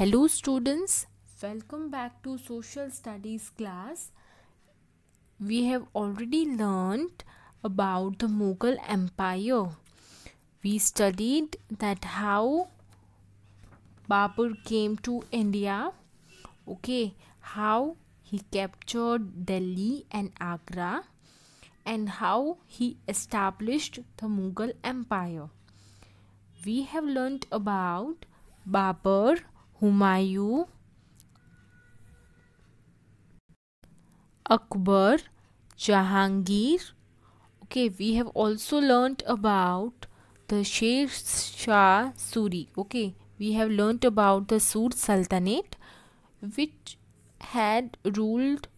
Hello students, welcome back to social studies class. We have already learned about the Mughal Empire. We studied that how Babur came to India. Okay, how he captured Delhi and Agra and how he established the Mughal Empire. We have learned about Babur Humayu, Akbar, Jahangir. Okay, we have also learnt about the Sher Shah Suri. Okay, we have learnt about the Sur Sultanate which had ruled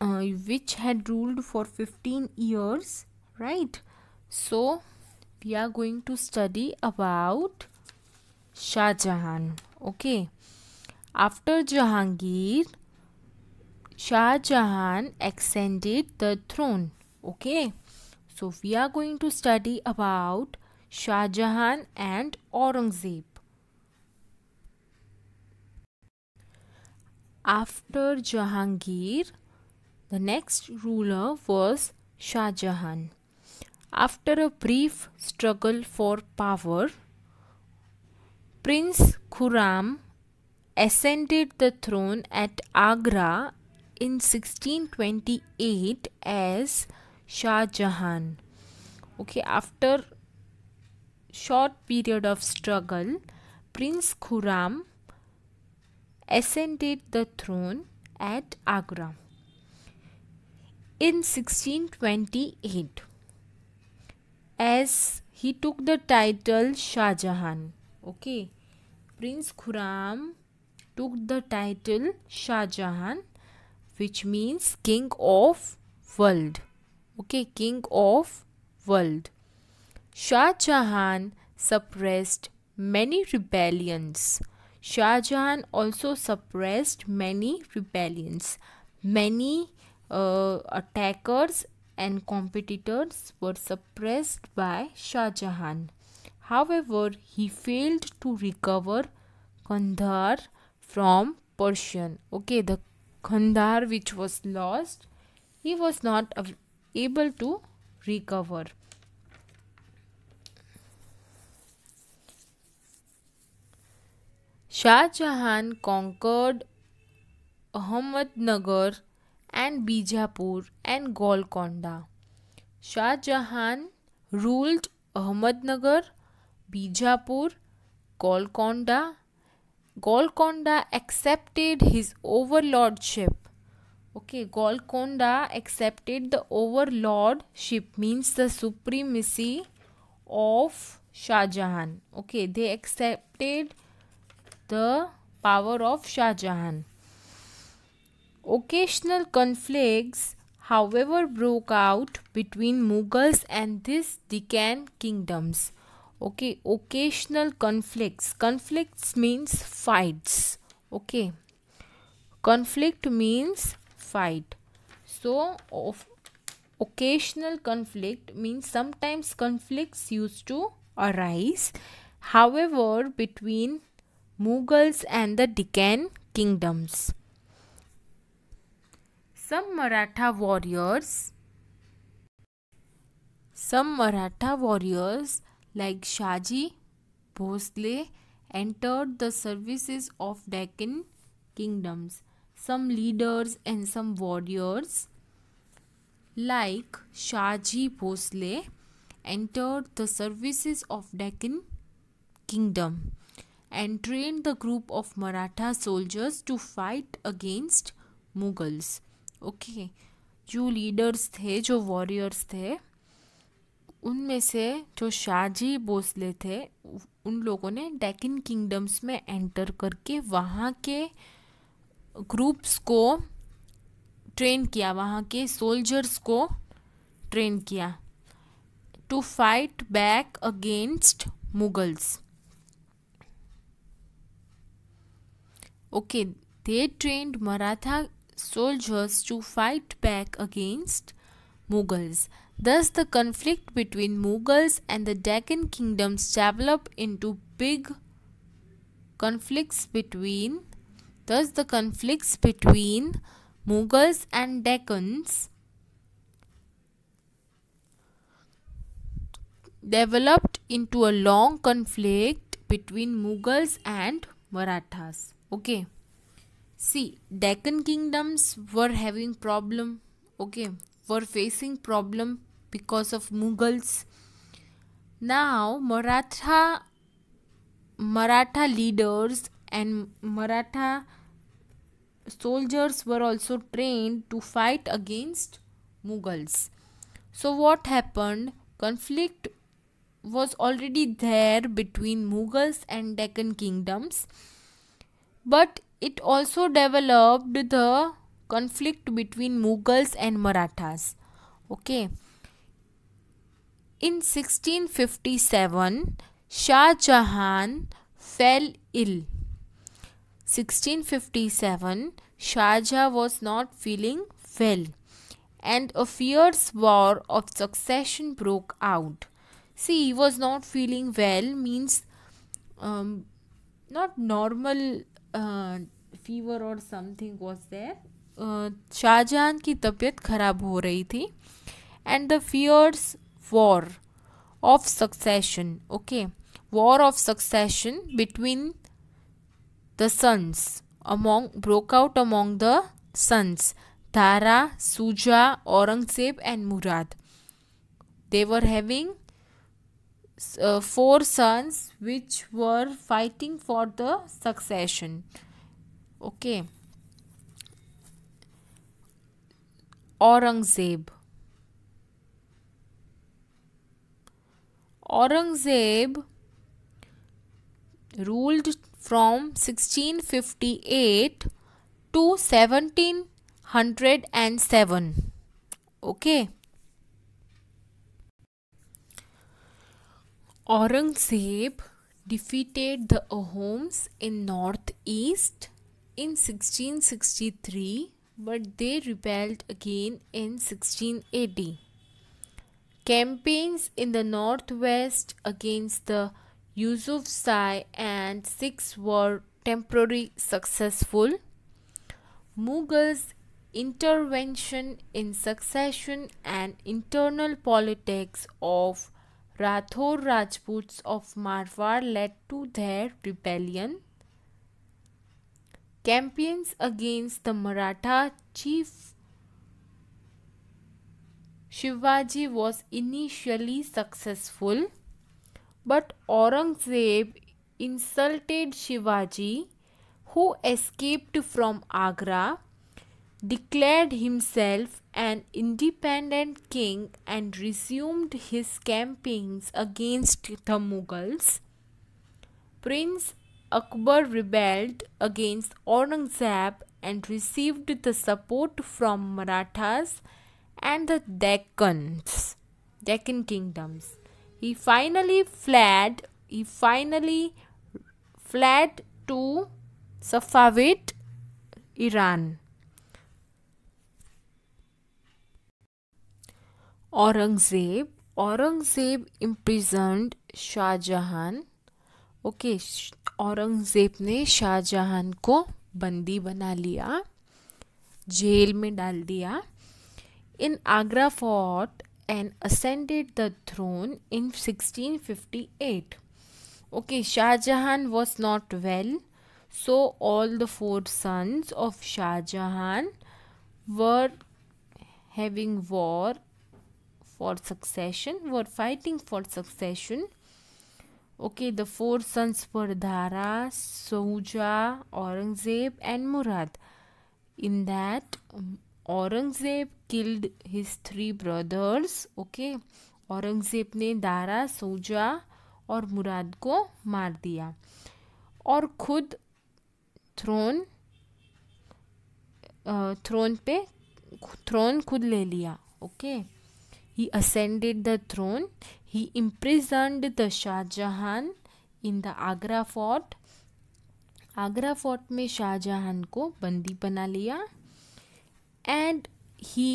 uh, which had ruled for 15 years right so we are going to study about Shah Jahan. Okay. After Jahangir, Shah Jahan ascended the throne. Okay. So we are going to study about Shah Jahan and Aurangzeb. After Jahangir, the next ruler was Shah Jahan. After a brief struggle for power, Prince Khurram ascended the throne at Agra in 1628 as Shah Jahan. Okay, after short period of struggle, Prince Khurram ascended the throne at Agra in 1628 as he took the title Shah Jahan. Okay, Prince Khurram took the title Shah Jahan which means king of world okay king of world Shah Jahan suppressed many rebellions Shah Jahan also suppressed many rebellions many uh, attackers and competitors were suppressed by Shah Jahan However, he failed to recover Kandhar from Persian. Okay, the Kandhar which was lost, he was not able to recover. Shah Jahan conquered Ahmednagar and Bijapur and Golconda. Shah Jahan ruled Ahmednagar Bijapur, Golconda. Golconda accepted his overlordship. Okay, Golconda accepted the overlordship means the supremacy of Shah Jahan. Okay, they accepted the power of Shah Jahan. Occasional conflicts, however, broke out between Mughals and these Deccan kingdoms okay occasional conflicts conflicts means fights okay conflict means fight so of occasional conflict means sometimes conflicts used to arise however between mughals and the deccan kingdoms some maratha warriors some maratha warriors like Shaji Bhosle entered the services of Deccan kingdoms. Some leaders and some warriors like Shaji Bhosle entered the services of Deccan kingdom and trained the group of Maratha soldiers to fight against Mughals. Okay, two leaders थे जो warriors they. उनमें से जो शाहजी भोसले थे उन लोगों ने Deccan kingdoms में एंटर करके वहाँ के ग्रुप्स को ट्रेन किया वहाँ के सोल्जर्स को ट्रेन किया to fight back against Mughals okay they trained Maratha soldiers to fight back against Mughals Thus, the conflict between Mughals and the Deccan kingdoms developed into big conflicts between thus the conflicts between Mughals and Deccans developed into a long conflict between Mughals and Marathas. Okay. See, Deccan kingdoms were having problem. Okay were facing problem because of Mughals. Now Maratha Maratha leaders and Maratha soldiers were also trained to fight against Mughals. So what happened? Conflict was already there between Mughals and Deccan kingdoms, but it also developed the conflict between Mughals and Marathas. Okay. In 1657, Shah Jahan fell ill. 1657, Shah Jahan was not feeling well and a fierce war of succession broke out. See, he was not feeling well means um, not normal uh, fever or something was there Shahjahan की तबीयत खराब हो रही थी and the fierce war of succession okay war of succession between the sons among broke out among the sons Dara Shuja Aurangzeb and Murad they were having four sons which were fighting for the succession okay Aurangzeb. Aurangzeb ruled from 1658 to 1707. Okay. Aurangzeb defeated the Ahoms in northeast in 1663 but they rebelled again in 1680. Campaigns in the northwest against the Yusufzai and Sikhs were temporarily successful. Mughals' intervention in succession and internal politics of Rathor Rajputs of Marwar led to their rebellion campaigns against the Maratha chief Shivaji was initially successful, but Aurangzeb insulted Shivaji, who escaped from Agra, declared himself an independent king, and resumed his campaigns against the Mughals. Prince Akbar rebelled against Aurangzeb and received the support from Marathas and the Deccans, Deccan kingdoms. He finally fled. He finally fled to Safavid, Iran. Aurangzeb Aurangzeb imprisoned Shah Jahan okay Aurangzeb ने शाहजहान को बंदी बना लिया jail में डाल दिया in Agra fort and ascended the throne in 1658 okay Shahjahan was not well so all the four sons of Shahjahan were having war for succession were fighting for succession okay the four sons for Dara Shuja Aurangzeb and Murad in that Aurangzeb killed his three brothers okay Aurangzeb ने दारा सोजा और मुराद को मार दिया और खुद throne throne पे throne खुद ले लिया okay okay? He ascended the throne. He imprisoned the Shah Jahan in the Agra fort. agra fort mein shah jahan ko bandi bana liya and he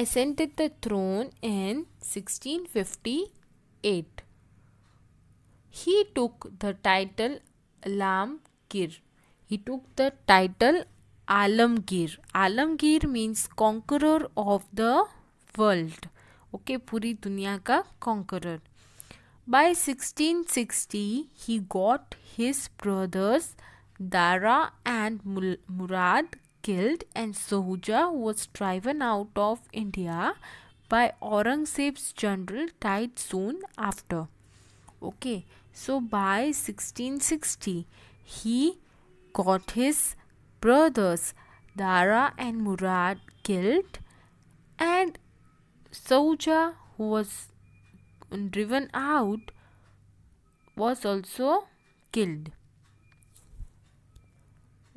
ascended the throne in 1658 he took the title alamgir he took the title alamgir alamgir means conqueror of the world okay पूरी दुनिया का conqueror by 1660 he got his brothers Dara and Murad killed and Shuja was driven out of India by Aurangzeb general टाइट सोन after okay so by 1660 he got his brothers Dara and Murad killed and Sauja, who was driven out, was also killed.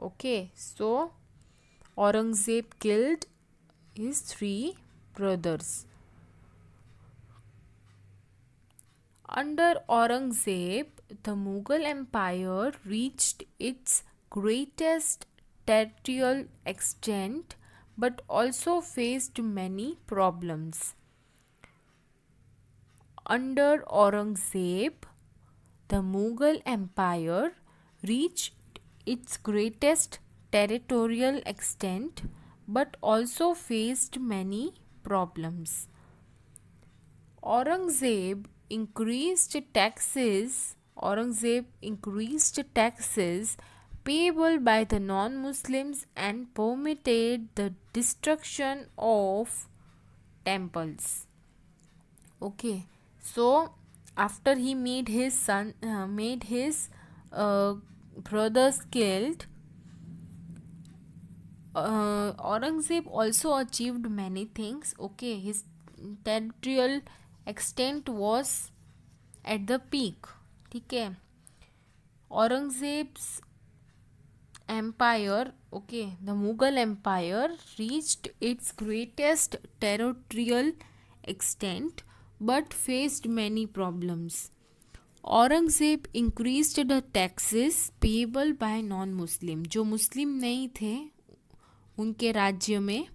Okay, so Aurangzeb killed his three brothers. Under Aurangzeb, the Mughal Empire reached its greatest territorial extent but also faced many problems. Under Aurangzeb, the Mughal Empire reached its greatest territorial extent but also faced many problems. Aurangzeb increased taxes Aurangzeb increased taxes payable by the non-Muslims and permitted the destruction of temples. Okay, so after he made his son uh, made his uh, brothers killed, uh, Aurangzeb also achieved many things. Okay, his territorial extent was at the peak. Okay, Aurangzeb's empire okay the mughal empire reached its greatest territorial extent but faced many problems Aurangzeb increase the taxes payable by non Muslim जो Muslim नहीं थे उनके राज्य में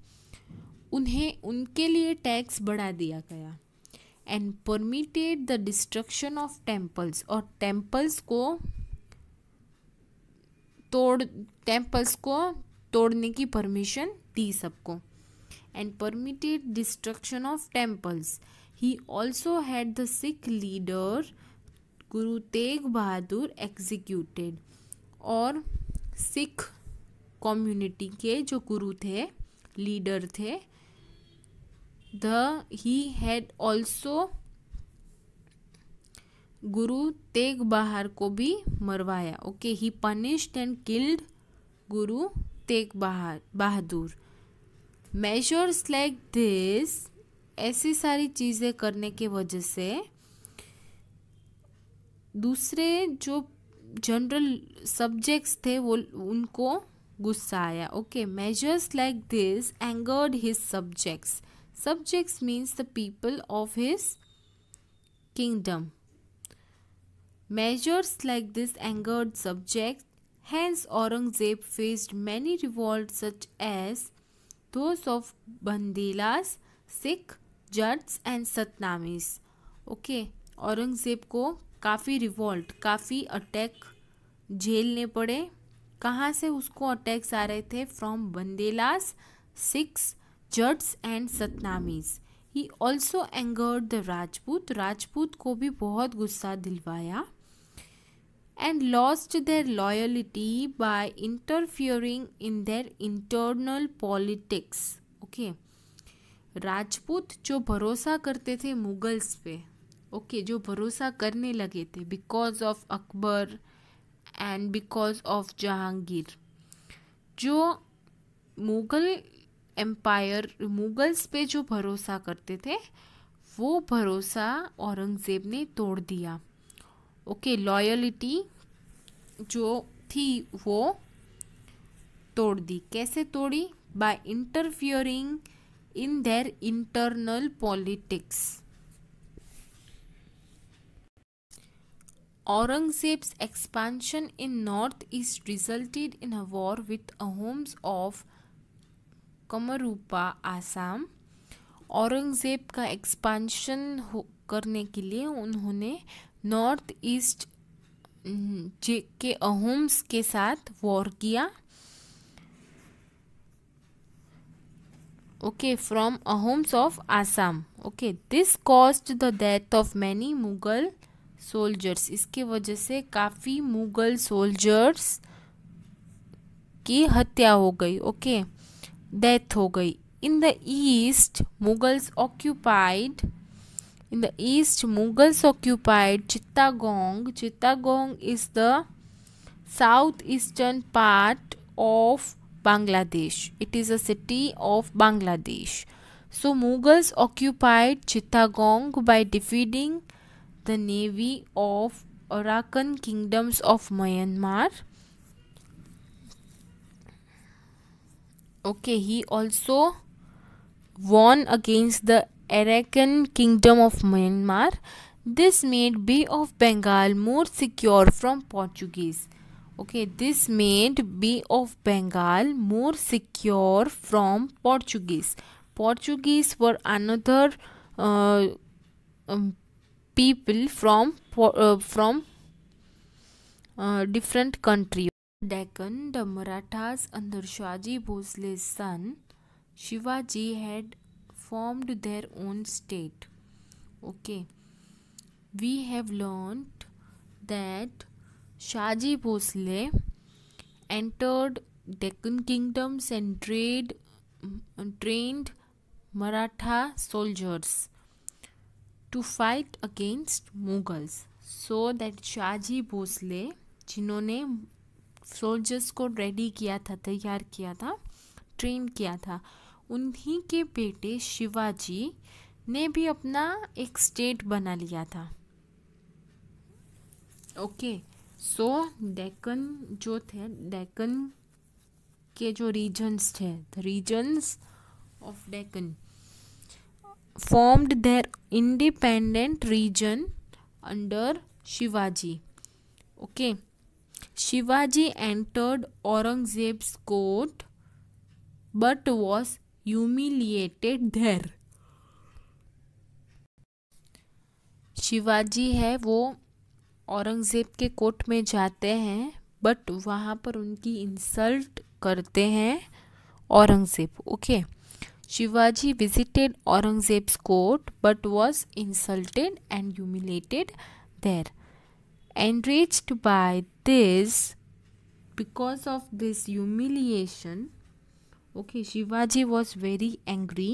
उन्हें उनके लिए tax बढ़ा दिया गया and permitted the destruction of temples और टेम्पल्स को तोड़ टेम्पल्स को तोड़ने की परमिशन दी सबको and permitted destruction of temples he also had the Sikh leader Guru Tegh Bahadur executed और सिख कम्युनिटी के जो गुरु थे लीडर थे द ही हैड ऑल्सो गुरु तेग बहार को भी मरवाया okay he punished and killed Guru Tegh बहार बहादुर मेजर्स लाइक दिस ऐसी सारी चीज़ें करने के वजह से दूसरे जो जनरल सब्जेक्ट्स थे वो उनको गुस्सा आया okay measures like this angered his subjects subjects means the people of his kingdom Measures like this angered subjects, hence Aurangzeb faced many revolts such as those of Bandelas, Sikh, Jats and Satnamis. Okay, Aurangzeb ko काफ़ी revolt काफ़ी attack झेलने पड़े कहाँ से उसको attacks आ रहे थे from Bundelas Sikhs Jats and Satnamis he also angered the Rajput Rajput को भी बहुत गुस्सा दिलवाया and lost their loyalty by interfering in their internal politics okay okay. Rajput जो भरोसा करते थे मुगल्स पे ओके okay, जो भरोसा करने लगे थे because of Akbar and because of Jahangir जो मुगल एम्पायर मुगल्स पे जो भरोसा करते थे वो भरोसा औरंगज़ेब ने तोड़ दिया ओके लॉयलिटी जो थी वो तोड़ दी कैसे तोड़ी by interfering in their internal politics Aurangzeb's expansion in north east resulted in a war with Ahoms of Kamrupa Assam Aurangzeb का एक्सपांशन करने के लिए उन्होंने नॉर्थ ईस्ट हम्म, के अहोम्स के साथ वॉर किया okay from Ahoms of Assam okay this cost the death of many Mughal soldiers इसके वजह से काफ़ी मुगल सोल्जर्स की हत्या हो गई ओके okay? डेथ हो गई in the east Mughals occupied In the east, Mughals occupied Chittagong. Chittagong is the southeastern part of Bangladesh. It is a city of Bangladesh. So Mughals occupied Chittagong by defeating the navy of Arakan kingdoms of Myanmar. Okay, he also won against the Arakan Kingdom of Myanmar. This made Bay of Bengal more secure from Portuguese. Okay, this made Bay of Bengal more secure from Portuguese. Portuguese were another uh, um, people from uh, from uh, different country. Deccan, the Marathas under Shaji Bhosle's son, Shivaji had formed their own state okay we have learned that shaji bhosle entered deccan kingdoms and trade, trained maratha soldiers to fight against mughals so that shaji bhosle जिन्होंने soldiers को ready किया था तैयार किया था train किया था उन्हीं के बेटे शिवाजी ने भी अपना एक स्टेट बना लिया था ओके सो डेकन जो थे डेकन के जो रीजन्स थे regions of Deccan formed their independent region under Shivaji okay Shivaji entered Aurangzeb's court but was humiliated there Shivaji है वो औरंगज़ेब के कोर्ट में जाते हैं बट वहाँ पर उनकी इंसल्ट करते हैं Aurangzeb okay Shivaji visited Aurangzeb court but was insulted and humiliated there enriched by this because of this humiliation okay shivaji was very angry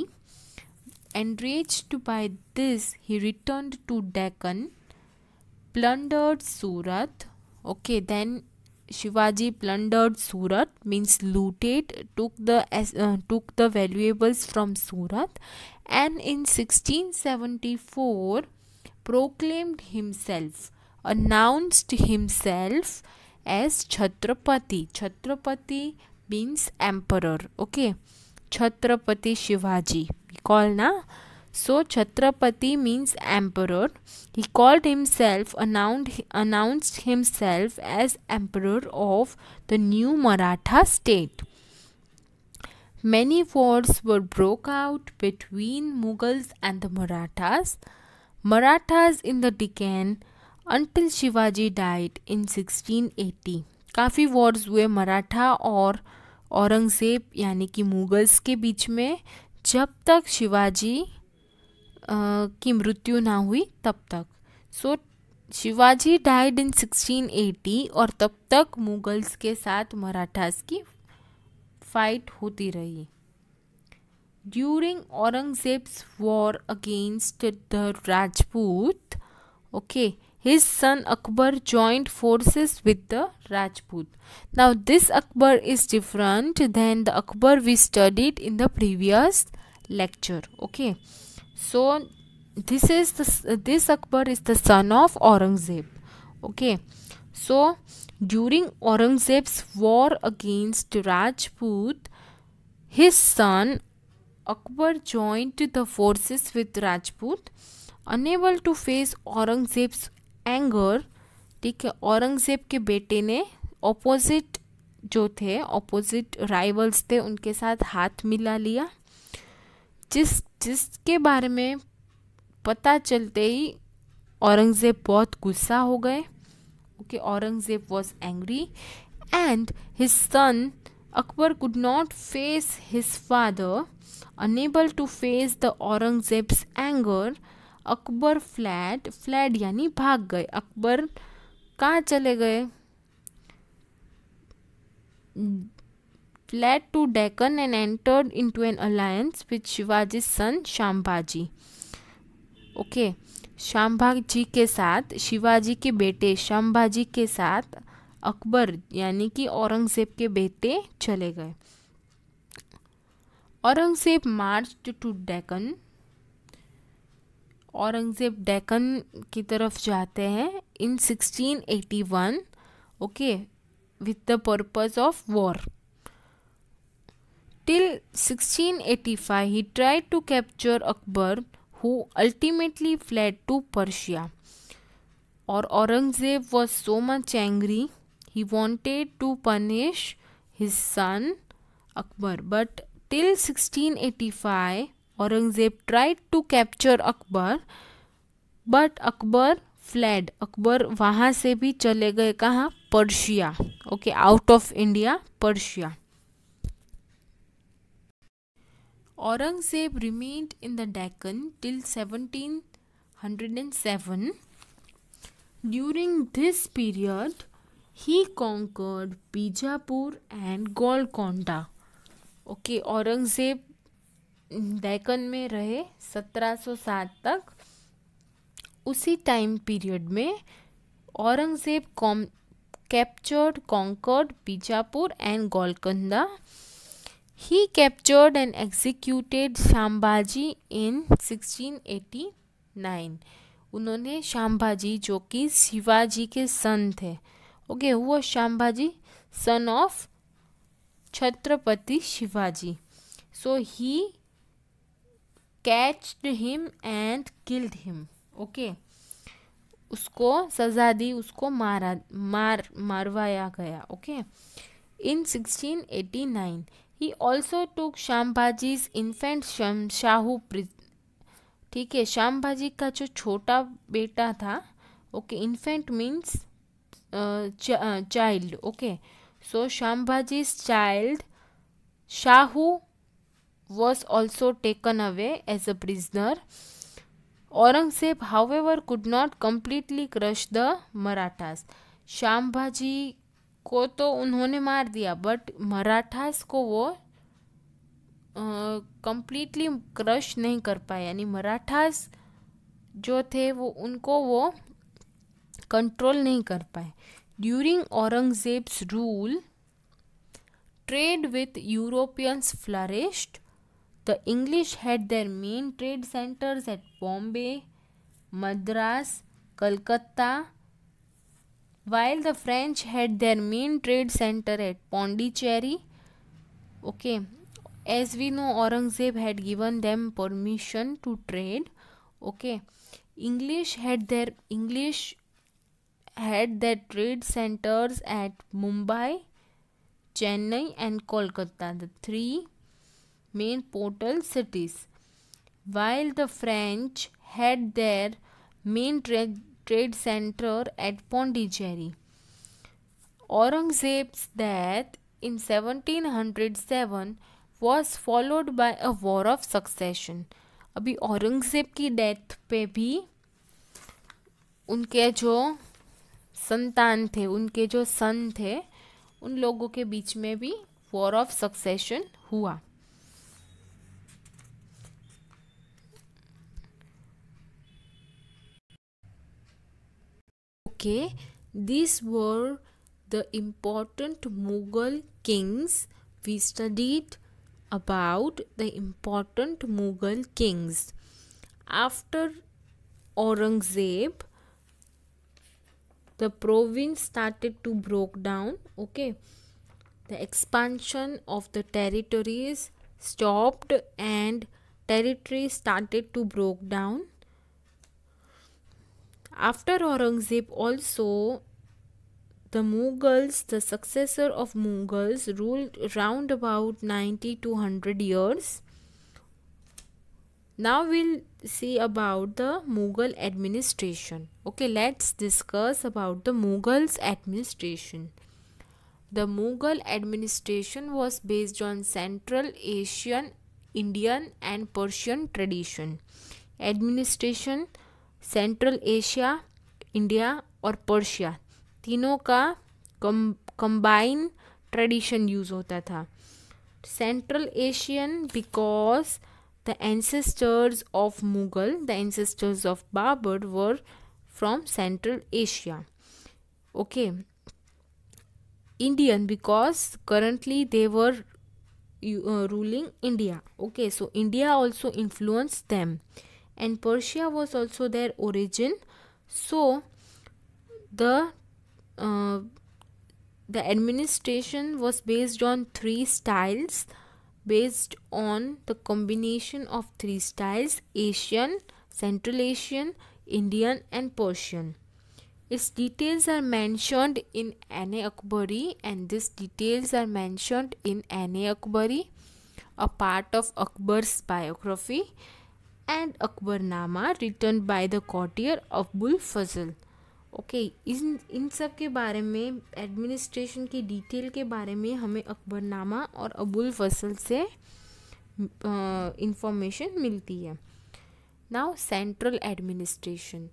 enraged by this he returned to deccan plundered surat okay then shivaji plundered surat means looted took the uh, took the valuables from surat and in 1674 proclaimed himself announced himself as Chhatrapati. Chhatrapati means emperor okay chhatrapati shivaji we call na so chhatrapati means emperor he called himself announced, announced himself as emperor of the new maratha state many wars were broke out between mughals and the marathas marathas in the deccan until shivaji died in 1680 काफ़ी Wars हुए मराठा और औरंगज़ेब यानी कि Mughals के बीच में जब तक शिवाजी की मृत्यु ना हुई तब तक सो शिवाजी डाइड इन 1680 और तब तक मुग़ल्स के साथ मराठास की फाइट होती रही during Aurangzeb's war against the Rajput okay his son Akbar joined forces with the Rajput. Now this Akbar is different than the Akbar we studied in the previous lecture. Okay. So this is the, this Akbar is the son of Aurangzeb. Okay. So during Aurangzeb's war against Rajput, his son Akbar joined the forces with Rajput. Unable to face Aurangzeb's anger ठीक है औरंगज़ेब के बेटे ने opposite जो थे opposite rivals थे उनके साथ हाथ मिला लिया जिस जिसके बारे में पता चलते ही औरंगज़ेब बहुत गुस्सा हो गए okay Aurangzeb was angry and his son Akbar could not face his father unable to face the Aurangzeb's anger Akbar fled fled यानी भाग गए अकबर कहाँ चले गए to Deccan and and entered into an alliance with Shivaji's son Shambhaji. Okay Shambhaji के साथ शिवाजी के बेटे शाम्भाजी के साथ अकबर यानी कि औरंगजेब के बेटे चले गए औरंगजेब मार्च टू डेकन औरंगज़ेब डेकन की तरफ जाते हैं in 1681 okay with the purpose of war till 1685 he try to capture Akbar who ultimately fled to Persia और Aurangzeb was so much angry he wanted to punish his son Akbar but till sixteen eighty five Aurangzeb tried to capture Akbar but Akbar fled Akbar वहाँ से भी चले गए कहाँ Persia okay out of India Persia Aurangzeb remained in the Deccan till 1707 during this period he conquered Bijapur and Golconda okay Aurangzeb Deccan में रहे 1707 तक उसी टाइम पीरियड में औरंगजेब कॉम captured conquered Bijapur and Golconda he captured and executed Sambhaji in 1689 उन्होंने शामबाजी जो कि शिवाजी के सन थे ओके वो Sambhaji son of Chhatrapati Shivaji so he caught him and killed him okay उसको सजा दी उसको मारा मार मारवाया गया okay in 1689 he also took Sambhaji's infant Shahu ठीक है भाजी का जो छोटा बेटा था okay infant means child okay so Sambhaji's child Shahu was also taken away as a prisoner. Aurangzeb, however, could not completely crush the Marathas. Shambhaji को तो उन्होंने मार दिया बट मराठास को वो कंप्लीटली क्रश नहीं कर पाए यानी मराठास जो थे वो उनको वो कंट्रोल नहीं कर पाए during Aurangzeb's rule trade with Europeans flourished The English had their main trade centers at Bombay, Madras, Calcutta, while the French had their main trade center at Pondicherry. Okay, as we know, Aurangzeb had given them permission to trade. Okay, English had their English had their trade centers at Mumbai, Chennai, and Kolkata. The three main portal cities. While the French had their main tra trade center at Pondicherry. Aurangzeb's death in 1707 was followed by a war of succession. अभी औरंगज़ेब की death पे भी उनके जो संतान थे उनके जो सन थे उन लोगों के बीच में भी वॉर ऑफ सक्सेशन हुआ okay these were the important mughal kings we studied about the important mughal kings after aurangzeb the province started to broke down okay the expansion of the territories stopped and territory started to broke down after Aurangzeb also the Mughals, the successor of Mughals, ruled round about 90 to 100 years. Now we'll see about the Mughal administration. Okay, let's discuss about the Mughals administration. The Mughal administration was based on Central Asian, Indian and Persian tradition. Administration central Asia India और Persia तीनों का कम combine tradition use होता था central Asian because the ancestors of Mughal the ancestors of Babur were from central Asia okay Indian because currently they were ruling India okay so India also also them and Persia was also their origin. So the uh, the administration was based on three styles based on the combination of three styles Asian, Central Asian, Indian and Persian. Its details are mentioned in Anne Akbari and these details are mentioned in Anne Akbari, a part of Akbar's biography. And Akbarnama written by the courtier Abul Fazl okay in in सब के बारे में administration की detail के बारे में हमें अकबरनामा और अबुल फजल से इंफॉर्मेशन मिलती है now central administration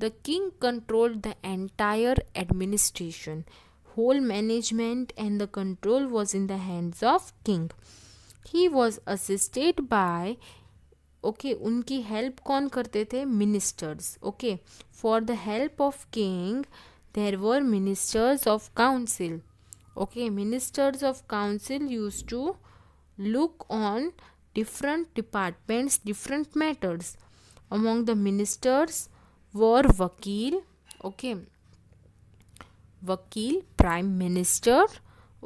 the king control the entire administration whole management and the control was in the hands of king he was assisted by okay okay, उनकी हेल्प कौन करते थे ministers okay for the help of king there were ministers of council okay ministers of council used to look on different departments different matters among the ministers were vakil okay vakil prime minister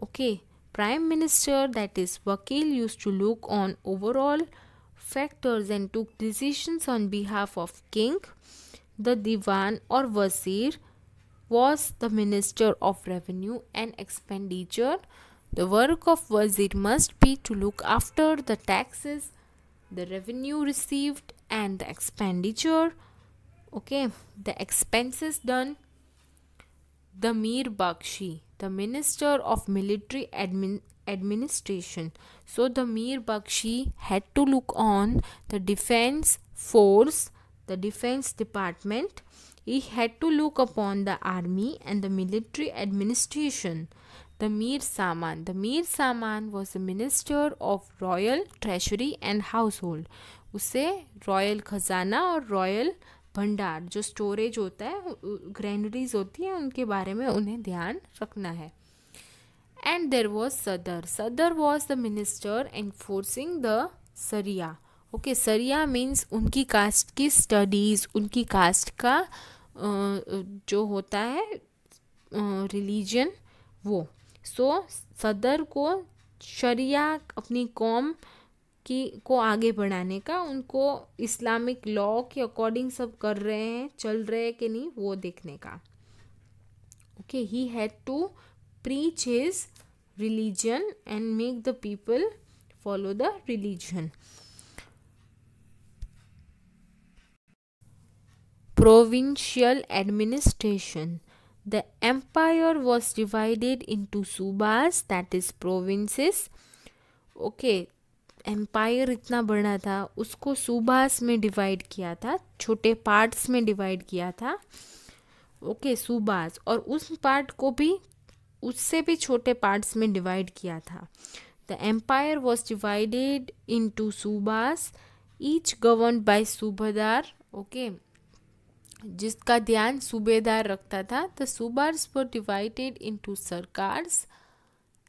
okay prime minister that is vakil used to look on overall factors and took decisions on behalf of king. The divan or wazir was the minister of revenue and expenditure. The work of wazir must be to look after the taxes, the revenue received and the expenditure. Okay, the expenses done. The Mir Bakshi, the minister of military admin administration. So the Mir Bakshi had to look on the defense force, the defense department. He had to look upon the army and the military administration. The Mir Saman. The Mir Saman was a minister of royal treasury and household. उसे royal khazana और royal भंडार जो storage होता है granaries होती हैं उनके बारे में उन्हें ध्यान रखना है and there was Sadar. Sadar was the minister enforcing the Sharia. Okay, Sharia means उनकी कास्ट की studies, उनकी कास्ट का जो होता है religion वो सो so, सदर को शरिया अपनी कौम की को आगे बढ़ाने का उनको इस्लामिक लॉ के अकॉर्डिंग सब कर रहे हैं चल रहे हैं कि नहीं वो देखने का okay he had to preach his religion and make the people follow the religion provincial administration the empire was divided into subas that is provinces okay, empire इतना बड़ा था उसको सूबास में डिवाइड किया था छोटे पार्ट्स में डिवाइड किया था ओके okay, सुबास और उस पार्ट को भी उससे भी छोटे पार्ट्स में डिवाइड किया था the empire was divided into subas each governed by subedar okay जिसका ध्यान सूबेदार रखता था the subas were divided into sarkar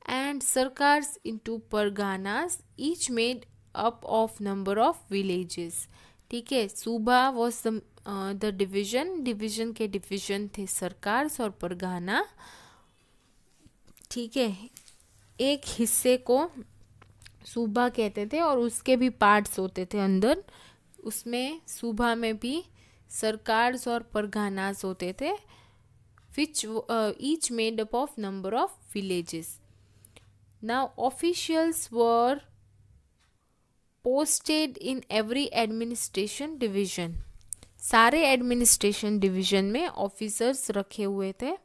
and in into parganas each made up of number of villages ठीक है suba was the division division के डिविजन थे सरकार्स और परगाना ठीक है एक हिस्से को सूबा कहते थे और उसके भी पार्ट्स होते थे अंदर उसमें सूबा में भी सरकार्स और परगानास होते थे which each made up of number of villages now officials were posted in every administration division सारे एडमिनिस्ट्रेशन डिवीजन में ऑफिसर्स रखे हुए थे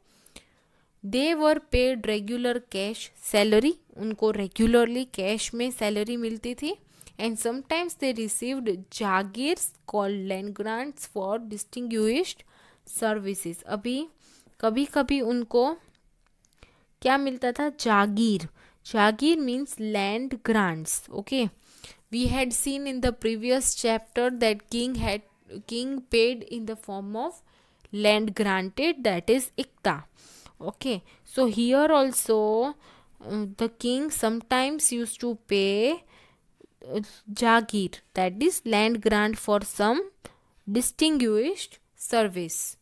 they were paid regular cash salary उनको रेगुलरली कैश में सैलरी मिलती थी and sometimes they received jagirs called land grants for distinguished services अभी कभी कभी उनको क्या मिलता था jagir jagir means land grants okay we had seen in the previous chapter that king had king paid in the form of land granted that is iqta okay so here also um, the king sometimes used to pay uh, jagir that is land grant for some distinguished service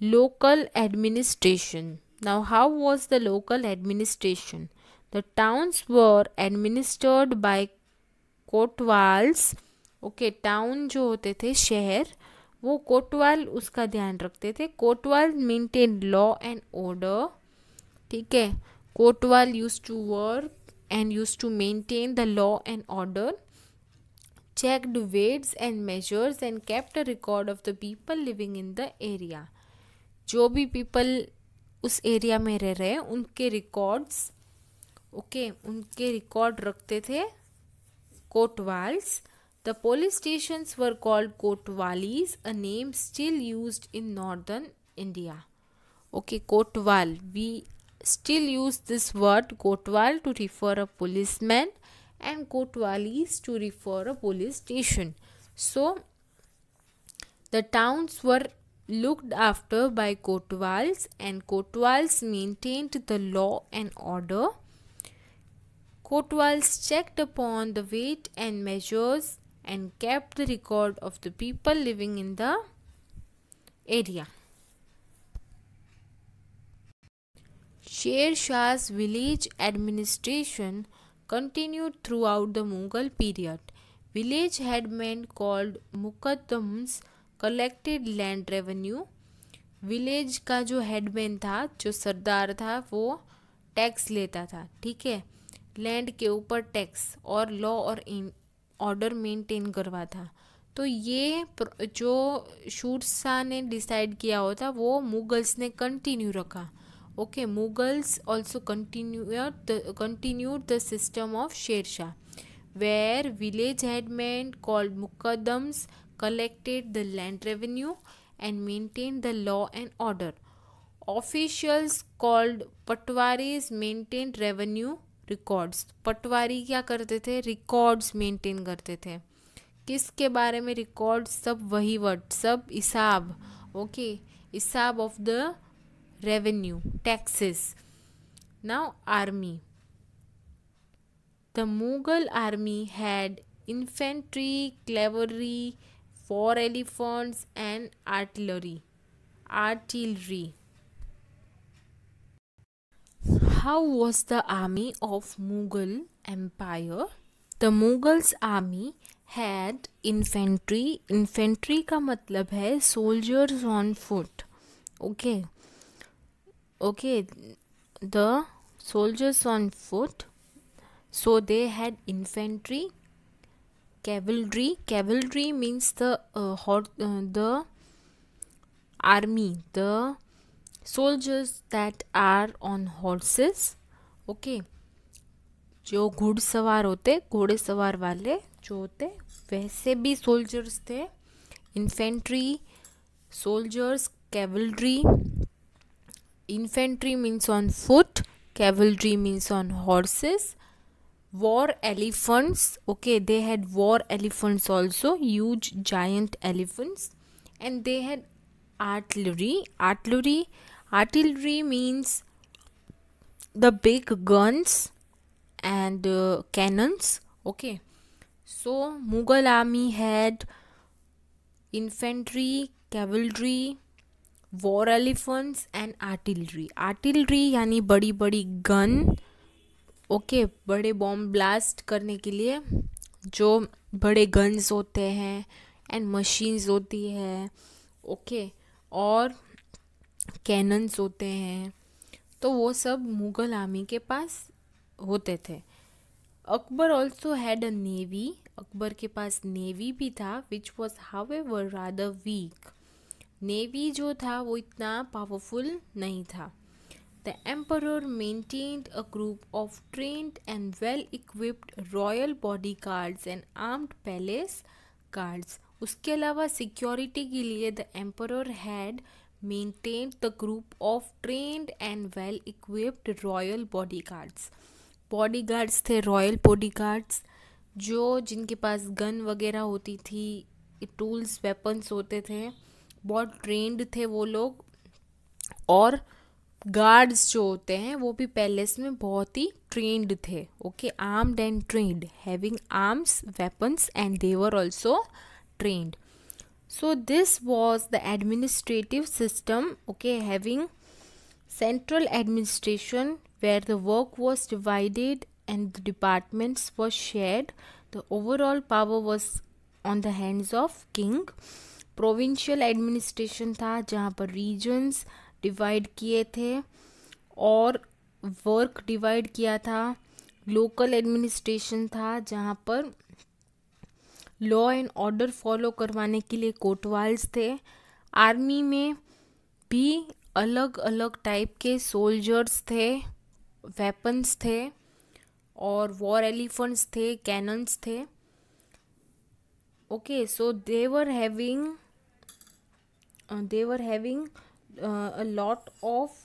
local administration now how was the local administration the towns were administered by kotwals. Okay, town, जो होते थे शहर वो कोटवाल उसका ध्यान रखते थे kotwal maintain law and order ठीक है kotwal used to work and used to maintain the law and order checked weights and measures and kept record of the people living in the area जो भी पीपल उस एरिया में रह रहे हैं उनके रिकॉर्ड्स ओके okay, उनके रिकॉर्ड रखते थे kotwals The police stations were called kotwalis, a name still used in northern India. Okay, kotwal. We still use this word kotwal to refer a policeman and kotwalis to refer a police station. So, the towns were looked after by kotwals and kotwals maintained the law and order. Kotwals checked upon the weight and measures and kept the record of the people living in the area. Sher Shah's village administration continued throughout the Mughal period. Village headmen called muqaddams collected land revenue. Village का जो headman था जो सरदार था वो tax लेता था ठीक है लैंड के ऊपर टैक्स और लॉ और ऑर्डर मेंटेन करवा था तो ये जो शूरशाह ने डिसाइड किया होता वो मुगल्स ने कंटिन्यू रखा okay Mughals also continue continued the system of Sher Shah where village headman called मुकदम्स collected the land revenue and maintain the law and order officials called पटवारीज maintain revenue records पटवारी क्या करते थे रिकॉर्ड्स मेंटेन करते थे किसके बारे में रिकॉर्ड्स सब वही वर्ड सब हिसाब ओके हिसाब of the revenue taxes now army the Mughal army had infantry cavalry for elephants and artillery artillery how was the army of Mughal Empire? The Mughals army had infantry. Infantry का मतलब है soldiers on foot. Okay. Okay. The soldiers on foot. So they had infantry, cavalry. Cavalry means the uh, uh, the army, the soldiers that are on horses okay जो घुड़सवार होते घोड़े सवार वाले जो होते वैसे भी सोल्जर्स थे infantry soldiers cavalry infantry means on foot cavalry means on horses war elephants okay they had war elephants also huge giant elephants and they had artillery artillery artillery means the big guns and uh, cannons okay so mughal army had infantry cavalry war elephants and artillery artillery yani badi badi gun okay okay, बड़े bomb blast करने के लिए जो बड़े guns होते हैं and machines होती है ओके okay, और कैनन्स होते हैं तो वो सब मुग़ल आर्मी के पास होते थे Akbar also had a navy Akbar के पास नेवी भी था which was however rather weak navy जो था वो इतना पावरफुल नहीं था the emperor maintained a group of trained and well equipped royal body guards and armed palace guards उसके अलावा सिक्योरिटी के लिए the emperor had maintained the group of trained and well equipped royal bodyguards guards थे body guards जो जिनके पास gun वगैरह होती थी टूल्स वेपन्स होते थे बहुत ट्रेंड थे वो लोग और गार्ड्स जो होते हैं वो भी पैलेस में बहुत ही ट्रेंड थे okay armed and trained having arms weapons and they were also trained so this was the administrative system okay having central administration where the work was divided and the departments were shared the overall power was on the hands of king provincial administration tha jahan par regions divide kiye the aur work divide kiya tha local administration tha jahan par law and order follow करवाने के लिए कोटवाल्स थे army में भी अलग अलग type के soldiers थे वेपन्स थे और वॉर एलिफेंट्स थे कैनन्स थे okay so they were having they were having a lot of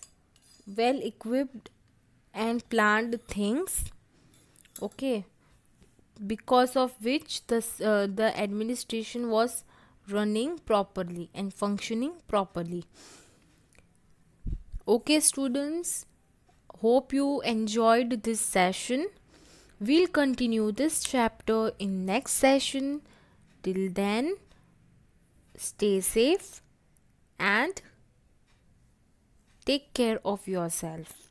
well equipped and planned things okay because of which the, uh, the administration was running properly and functioning properly. Okay, students, hope you enjoyed this session. We'll continue this chapter in next session. Till then, stay safe and take care of yourself.